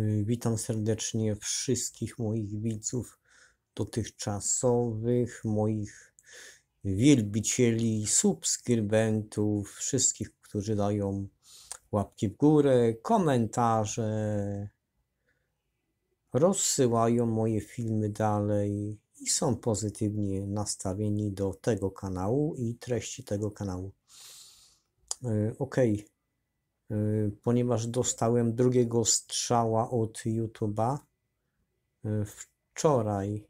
Y, witam serdecznie wszystkich moich widzów dotychczasowych, moich wielbicieli, subskrybentów, wszystkich, którzy dają łapki w górę, komentarze, rozsyłają moje filmy dalej i są pozytywnie nastawieni do tego kanału i treści tego kanału. Y, ok, Y, ponieważ dostałem drugiego strzała od YouTube'a y, wczoraj,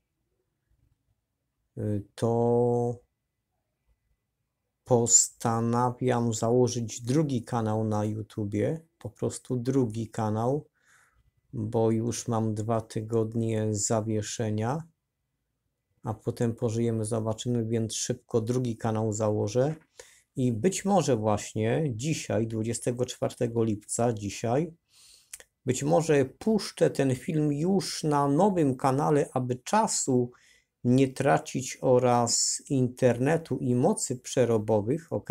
y, to postanawiam założyć drugi kanał na YouTubie, po prostu drugi kanał, bo już mam dwa tygodnie zawieszenia, a potem pożyjemy, zobaczymy, więc szybko drugi kanał założę. I być może właśnie dzisiaj, 24 lipca, dzisiaj, być może puszczę ten film już na nowym kanale, aby czasu nie tracić oraz internetu i mocy przerobowych, ok?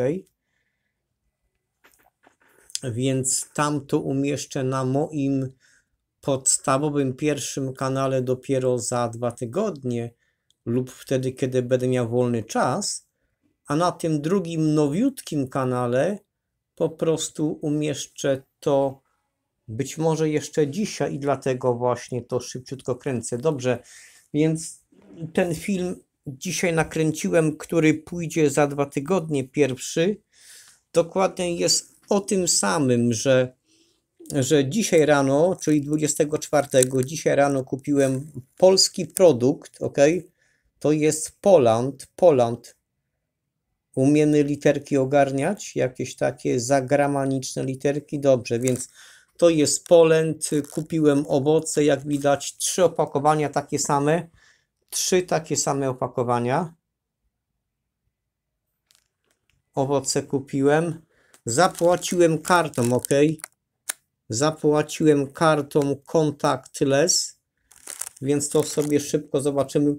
Więc tam to umieszczę na moim podstawowym pierwszym kanale dopiero za dwa tygodnie lub wtedy, kiedy będę miał wolny czas a na tym drugim nowiutkim kanale po prostu umieszczę to być może jeszcze dzisiaj i dlatego właśnie to szybciutko kręcę. Dobrze, więc ten film dzisiaj nakręciłem, który pójdzie za dwa tygodnie pierwszy. Dokładnie jest o tym samym, że, że dzisiaj rano, czyli 24, dzisiaj rano kupiłem polski produkt, ok? To jest Poland, Poland Umiemy literki ogarniać, jakieś takie zagramaniczne literki. Dobrze, więc to jest polent. Kupiłem owoce, jak widać, trzy opakowania takie same. Trzy takie same opakowania. Owoce kupiłem. Zapłaciłem kartą, ok? Zapłaciłem kartą contactless, więc to sobie szybko zobaczymy.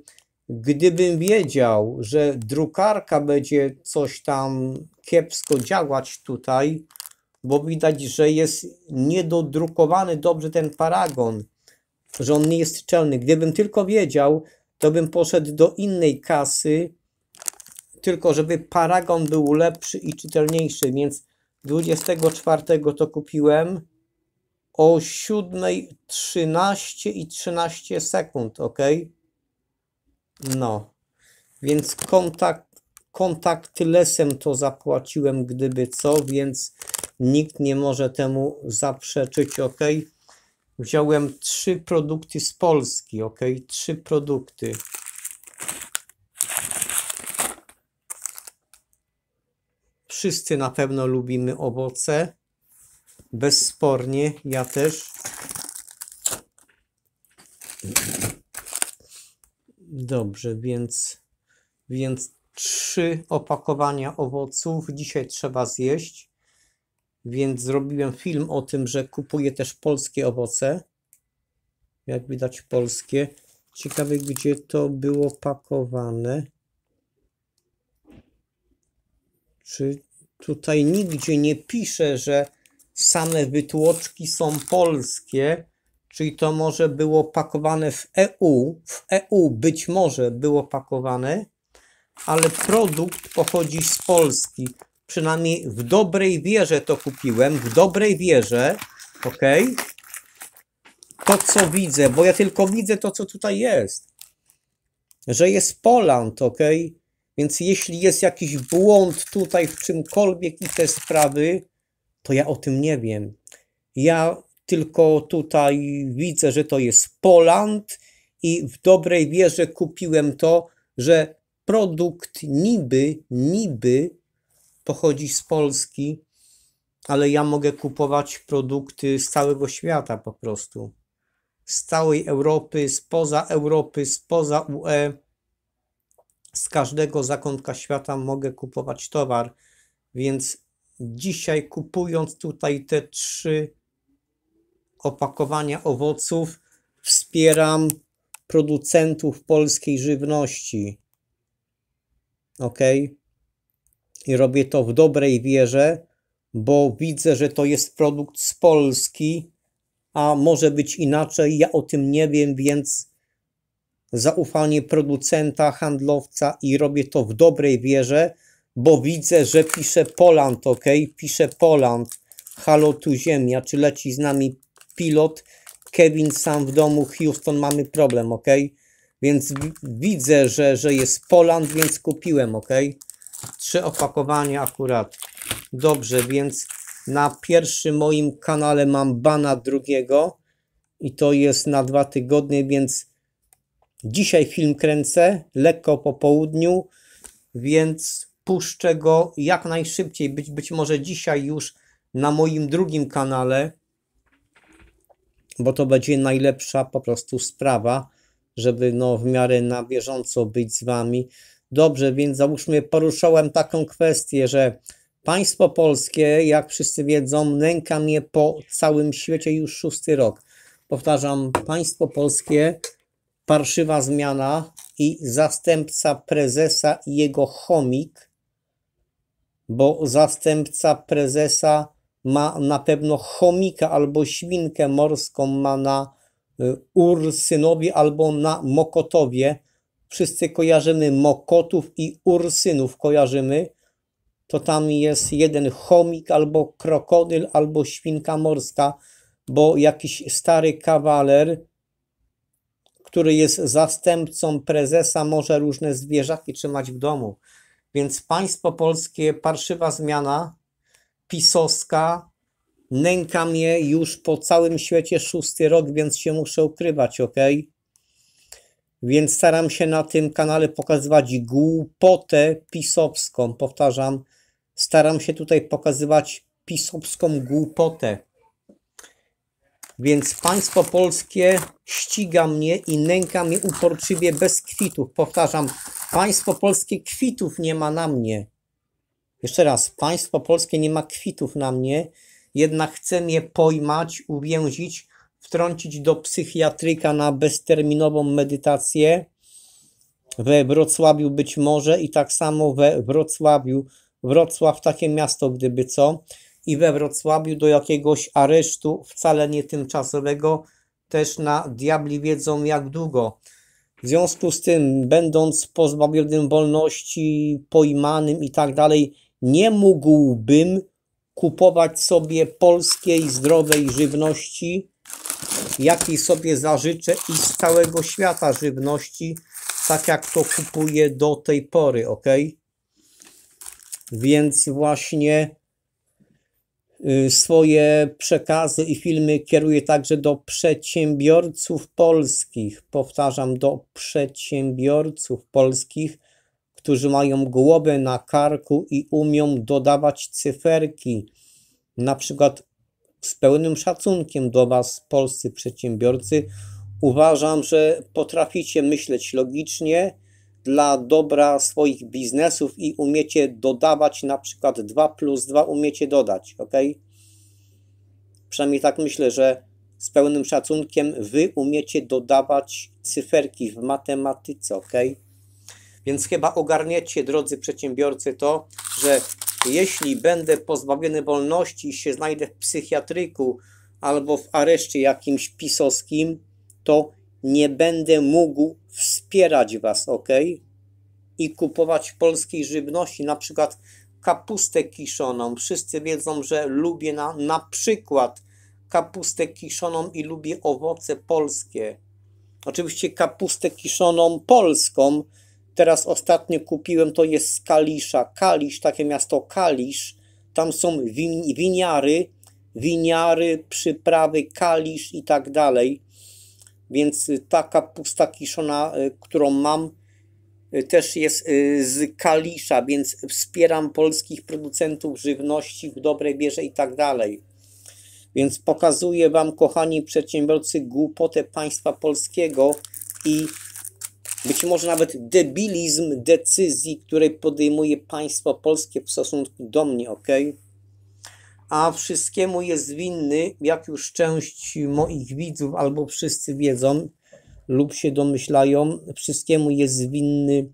Gdybym wiedział, że drukarka będzie coś tam kiepsko działać tutaj, bo widać, że jest niedodrukowany dobrze ten paragon, że on nie jest czelny. Gdybym tylko wiedział, to bym poszedł do innej kasy, tylko żeby paragon był lepszy i czytelniejszy, więc 24 to kupiłem o 7.13 i 13 sekund, ok? No, więc kontakt, kontakt lesem to zapłaciłem, gdyby co, więc nikt nie może temu zaprzeczyć, ok? Wziąłem trzy produkty z Polski, ok? Trzy produkty. Wszyscy na pewno lubimy owoce. Bezspornie, ja też. Dobrze, więc, więc trzy opakowania owoców dzisiaj trzeba zjeść. Więc zrobiłem film o tym, że kupuję też polskie owoce. Jak widać, polskie. Ciekawe, gdzie to było pakowane. Czy tutaj nigdzie nie pisze, że same wytłoczki są polskie? czyli to może było pakowane w EU, w EU być może było pakowane, ale produkt pochodzi z Polski. Przynajmniej w dobrej wierze to kupiłem, w dobrej wierze, ok? To co widzę, bo ja tylko widzę to co tutaj jest, że jest Poland, ok? Więc jeśli jest jakiś błąd tutaj w czymkolwiek i te sprawy, to ja o tym nie wiem. Ja tylko tutaj widzę, że to jest Poland i w dobrej wierze kupiłem to, że produkt niby, niby pochodzi z Polski, ale ja mogę kupować produkty z całego świata po prostu. Z całej Europy, spoza Europy, spoza UE, z każdego zakątka świata mogę kupować towar. Więc dzisiaj kupując tutaj te trzy opakowania owoców wspieram producentów polskiej żywności. Ok? I robię to w dobrej wierze, bo widzę, że to jest produkt z Polski, a może być inaczej. Ja o tym nie wiem, więc zaufanie producenta, handlowca i robię to w dobrej wierze, bo widzę, że pisze Poland, ok? Pisze Poland. Halo tu ziemia, czy leci z nami pilot, Kevin sam w domu, Houston, mamy problem, ok? Więc widzę, że, że jest Poland, więc kupiłem, ok? Trzy opakowania akurat. Dobrze, więc na pierwszym moim kanale mam bana drugiego i to jest na dwa tygodnie, więc dzisiaj film kręcę, lekko po południu, więc puszczę go jak najszybciej, być, być może dzisiaj już na moim drugim kanale, bo to będzie najlepsza po prostu sprawa, żeby no w miarę na bieżąco być z Wami. Dobrze, więc załóżmy, poruszałem taką kwestię, że państwo polskie, jak wszyscy wiedzą, nęka mnie po całym świecie już szósty rok. Powtarzam, państwo polskie, parszywa zmiana i zastępca prezesa i jego chomik, bo zastępca prezesa ma na pewno chomika albo świnkę morską, ma na y, Ursynowie albo na Mokotowie. Wszyscy kojarzymy Mokotów i Ursynów kojarzymy. To tam jest jeden chomik albo krokodyl albo świnka morska, bo jakiś stary kawaler, który jest zastępcą prezesa, może różne zwierzaki trzymać w domu. Więc państwo polskie, parszywa zmiana, pisowska nęka mnie już po całym świecie szósty rok, więc się muszę ukrywać, ok? Więc staram się na tym kanale pokazywać głupotę pisowską. Powtarzam, staram się tutaj pokazywać pisowską głupotę. Więc państwo polskie ściga mnie i nęka mnie uporczywie bez kwitów. Powtarzam, państwo polskie kwitów nie ma na mnie. Jeszcze raz, państwo polskie nie ma kwitów na mnie, jednak chce mnie pojmać, uwięzić, wtrącić do psychiatryka na bezterminową medytację we Wrocławiu być może i tak samo we Wrocławiu. Wrocław takie miasto, gdyby co. I we Wrocławiu do jakiegoś aresztu, wcale nie tymczasowego, też na diabli wiedzą jak długo. W związku z tym, będąc pozbawionym wolności, pojmanym i tak dalej, nie mógłbym kupować sobie polskiej zdrowej żywności, jakiej sobie zażyczę i z całego świata żywności, tak jak to kupuję do tej pory, ok? Więc właśnie y, swoje przekazy i filmy kieruję także do przedsiębiorców polskich, powtarzam, do przedsiębiorców polskich, którzy mają głowę na karku i umią dodawać cyferki, na przykład z pełnym szacunkiem do Was, polscy przedsiębiorcy, uważam, że potraficie myśleć logicznie dla dobra swoich biznesów i umiecie dodawać na przykład 2 plus 2 umiecie dodać, ok? Przynajmniej tak myślę, że z pełnym szacunkiem Wy umiecie dodawać cyferki w matematyce, ok? Więc chyba ogarniecie, drodzy przedsiębiorcy, to, że jeśli będę pozbawiony wolności i się znajdę w psychiatryku albo w areszcie jakimś pisowskim, to nie będę mógł wspierać Was, ok? I kupować polskiej żywności, na przykład kapustę kiszoną. Wszyscy wiedzą, że lubię na, na przykład kapustę kiszoną i lubię owoce polskie. Oczywiście kapustę kiszoną polską, Teraz ostatnio kupiłem, to jest z Kalisza. Kalisz, takie miasto Kalisz. Tam są win winiary, winiary, przyprawy, kalisz i tak dalej. Więc y, taka pusta kiszona, y, którą mam, y, też jest z kalisza, więc wspieram polskich producentów żywności w dobrej bierze i tak dalej. Więc pokazuję Wam, kochani przedsiębiorcy, głupotę państwa polskiego i być może nawet debilizm decyzji, której podejmuje państwo polskie w stosunku do mnie, ok? A wszystkiemu jest winny, jak już część moich widzów albo wszyscy wiedzą lub się domyślają, wszystkiemu jest winny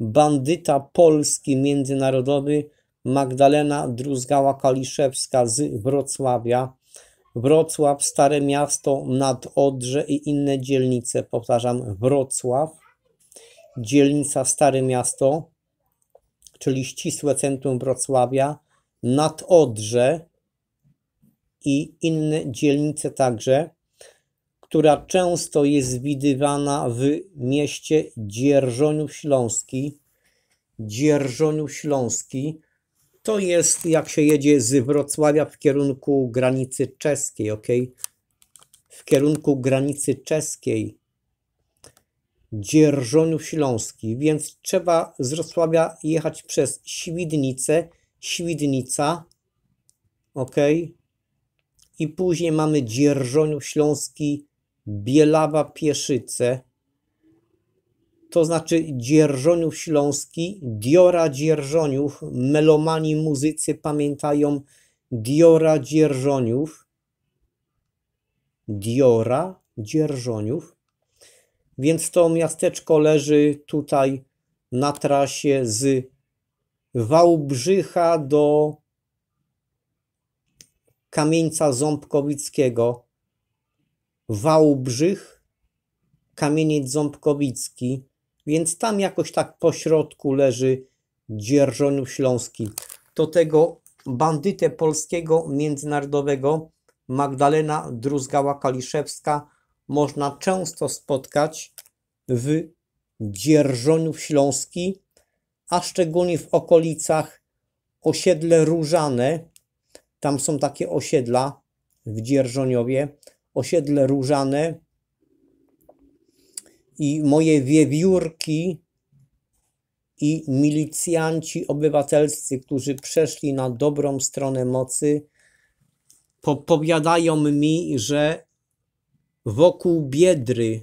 bandyta polski międzynarodowy Magdalena Druzgała-Kaliszewska z Wrocławia. Wrocław, Stare Miasto nad Odrze i inne dzielnice, powtarzam, Wrocław dzielnica Stare Miasto, czyli ścisłe centrum Wrocławia, nad Odrze i inne dzielnice także, która często jest widywana w mieście Dzierżoniów Śląski. Dzierżoniów Śląski to jest jak się jedzie z Wrocławia w kierunku granicy czeskiej, ok? W kierunku granicy czeskiej Dzierżoniu Śląski, więc trzeba z Wrocławia jechać przez Świdnicę, Świdnica, ok, i później mamy Dzierżoniu Śląski, Bielawa, Pieszyce, to znaczy Dzierżoniów Śląski, Diora Dzierżoniów, melomani muzycy pamiętają Diora Dzierżoniów, Diora Dzierżoniów, więc to miasteczko leży tutaj na trasie z Wałbrzycha do Kamieńca Ząbkowickiego. Wałbrzych, Kamieniec Ząbkowicki, więc tam jakoś tak po środku leży Dzierżoniów Śląski. Do tego bandytę polskiego międzynarodowego Magdalena Druzgała-Kaliszewska można często spotkać w Dzierżoniów Śląski, a szczególnie w okolicach osiedle Różane. Tam są takie osiedla w Dzierżoniowie, osiedle Różane i moje wiewiórki i milicjanci obywatelscy, którzy przeszli na dobrą stronę mocy, powiadają mi, że Wokół biedry.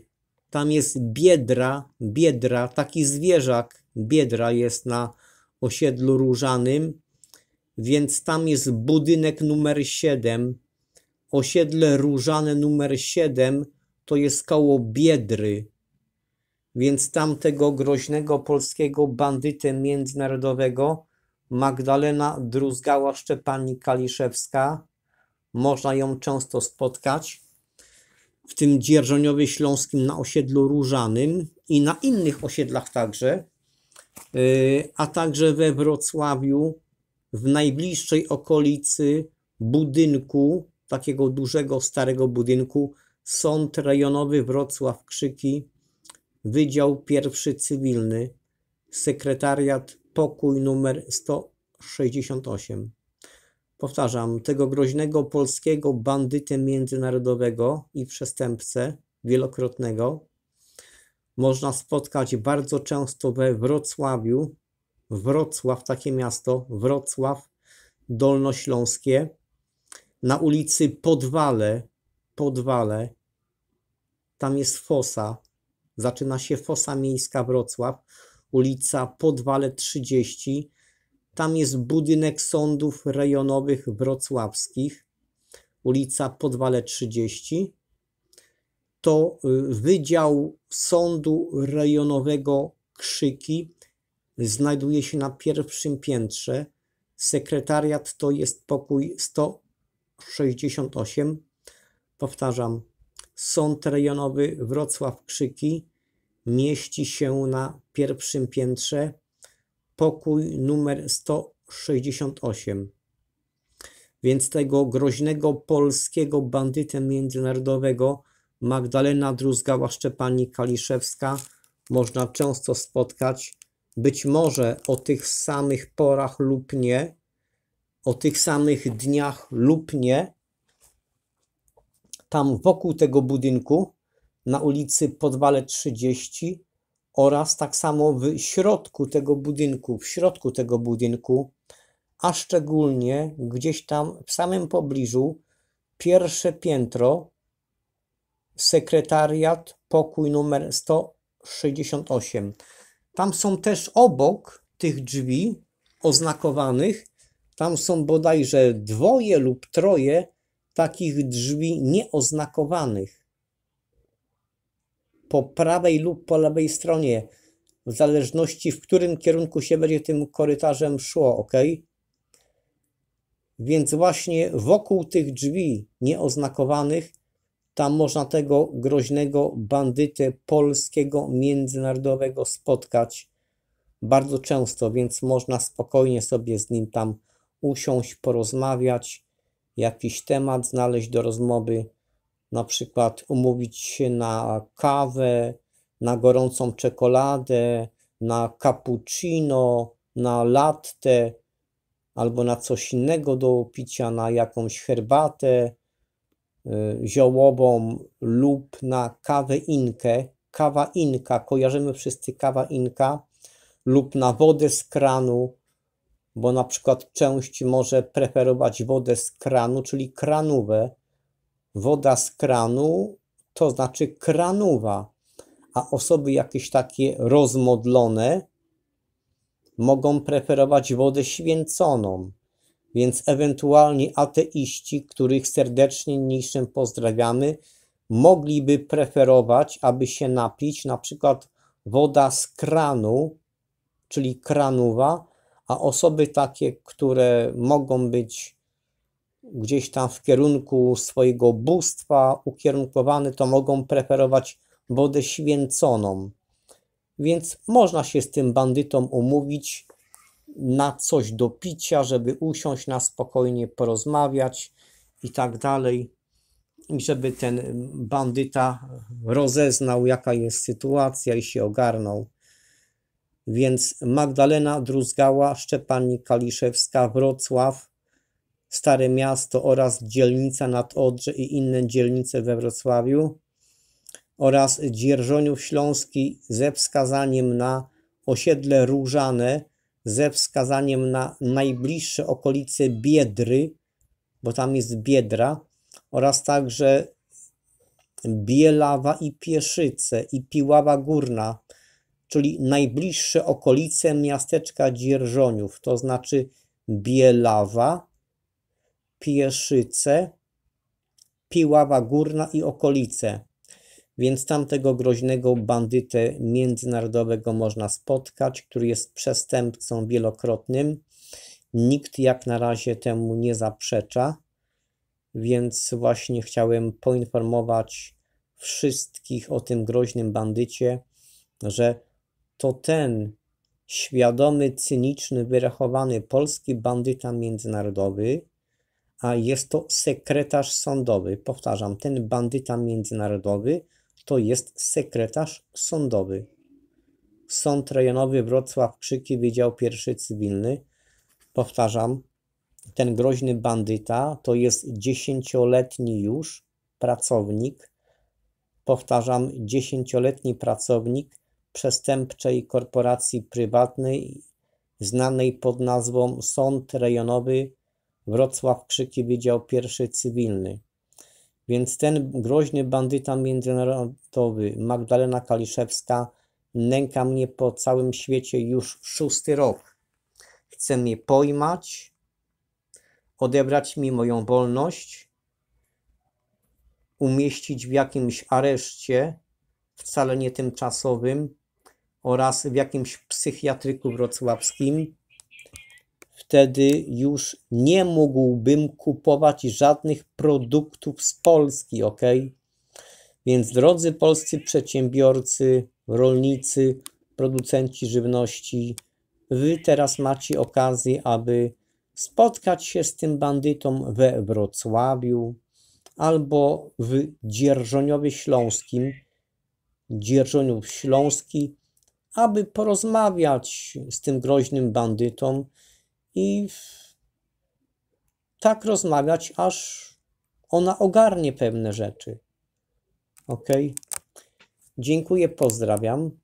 Tam jest biedra, biedra, taki zwierzak. Biedra jest na osiedlu różanym, więc tam jest budynek numer 7. Osiedle różane numer 7 to jest koło biedry. Więc tam tego groźnego polskiego bandytę międzynarodowego Magdalena Druzgała Szczepani Kaliszewska. Można ją często spotkać w tym Dzierżoniowie Śląskim na osiedlu Różanym i na innych osiedlach także, y, a także we Wrocławiu w najbliższej okolicy budynku, takiego dużego, starego budynku, Sąd Rejonowy Wrocław Krzyki, Wydział Pierwszy Cywilny, Sekretariat Pokój numer 168 powtarzam, tego groźnego polskiego bandytę międzynarodowego i przestępcę wielokrotnego można spotkać bardzo często we Wrocławiu. Wrocław, takie miasto, Wrocław Dolnośląskie. Na ulicy Podwale, Podwale, tam jest fosa, zaczyna się fosa miejska Wrocław, ulica Podwale 30, tam jest budynek sądów rejonowych wrocławskich, ulica Podwale 30. To y, Wydział Sądu Rejonowego Krzyki znajduje się na pierwszym piętrze. Sekretariat to jest pokój 168. Powtarzam, Sąd Rejonowy Wrocław Krzyki mieści się na pierwszym piętrze pokój numer 168. Więc tego groźnego polskiego bandytę międzynarodowego Magdalena Druzgała Szczepani Kaliszewska można często spotkać, być może o tych samych porach lub nie, o tych samych dniach lub nie. Tam wokół tego budynku na ulicy Podwale 30 oraz tak samo w środku tego budynku, w środku tego budynku, a szczególnie gdzieś tam w samym pobliżu, pierwsze piętro, sekretariat, pokój numer 168. Tam są też obok tych drzwi oznakowanych, tam są bodajże dwoje lub troje takich drzwi nieoznakowanych po prawej lub po lewej stronie, w zależności w którym kierunku się będzie tym korytarzem szło, ok? Więc właśnie wokół tych drzwi nieoznakowanych tam można tego groźnego bandytę polskiego międzynarodowego spotkać bardzo często, więc można spokojnie sobie z nim tam usiąść, porozmawiać, jakiś temat znaleźć do rozmowy na przykład umówić się na kawę, na gorącą czekoladę, na cappuccino, na latte albo na coś innego do picia, na jakąś herbatę y, ziołową lub na kawę inkę. Kawa inka, kojarzymy wszyscy kawa inka lub na wodę z kranu, bo na przykład część może preferować wodę z kranu, czyli kranówę, woda z kranu, to znaczy kranuwa, a osoby jakieś takie rozmodlone mogą preferować wodę święconą. Więc ewentualnie ateiści, których serdecznie niniejszym pozdrawiamy, mogliby preferować, aby się napić, na przykład woda z kranu, czyli kranuwa, a osoby takie, które mogą być gdzieś tam w kierunku swojego bóstwa ukierunkowany, to mogą preferować wodę święconą. Więc można się z tym bandytom umówić na coś do picia, żeby usiąść na spokojnie, porozmawiać i tak dalej. I żeby ten bandyta rozeznał, jaka jest sytuacja i się ogarnął. Więc Magdalena Druzgała, Szczepanik Kaliszewska, Wrocław Stare Miasto oraz dzielnica nad Odrze i inne dzielnice we Wrocławiu oraz Dzierżoniów Śląski ze wskazaniem na osiedle Różane ze wskazaniem na najbliższe okolice Biedry, bo tam jest Biedra oraz także Bielawa i Pieszyce i Piława Górna, czyli najbliższe okolice miasteczka Dzierżoniów, to znaczy Bielawa, Pieszyce, Piława Górna i okolice. Więc tamtego groźnego bandytę międzynarodowego można spotkać, który jest przestępcą wielokrotnym. Nikt jak na razie temu nie zaprzecza, więc właśnie chciałem poinformować wszystkich o tym groźnym bandycie, że to ten świadomy, cyniczny, wyrachowany polski bandyta międzynarodowy, a jest to sekretarz sądowy. Powtarzam, ten bandyta międzynarodowy to jest sekretarz sądowy. Sąd rejonowy Wrocław Krzyki, Wydział Pierwszy Cywilny. Powtarzam, ten groźny bandyta to jest dziesięcioletni już pracownik, powtarzam, dziesięcioletni pracownik przestępczej korporacji prywatnej znanej pod nazwą Sąd Rejonowy Wrocław Krzyki Wydział Pierwszy Cywilny. Więc ten groźny bandyta międzynarodowy Magdalena Kaliszewska nęka mnie po całym świecie już szósty rok. Chce mnie pojmać, odebrać mi moją wolność, umieścić w jakimś areszcie, wcale nie tymczasowym, oraz w jakimś psychiatryku wrocławskim, wtedy już nie mógłbym kupować żadnych produktów z Polski, ok? Więc drodzy polscy przedsiębiorcy, rolnicy, producenci żywności, wy teraz macie okazję, aby spotkać się z tym bandytą we Wrocławiu albo w Dzierżoniowie Śląskim, Dzierżoniów Śląski, aby porozmawiać z tym groźnym bandytą, i tak rozmawiać, aż ona ogarnie pewne rzeczy. Ok? Dziękuję, pozdrawiam.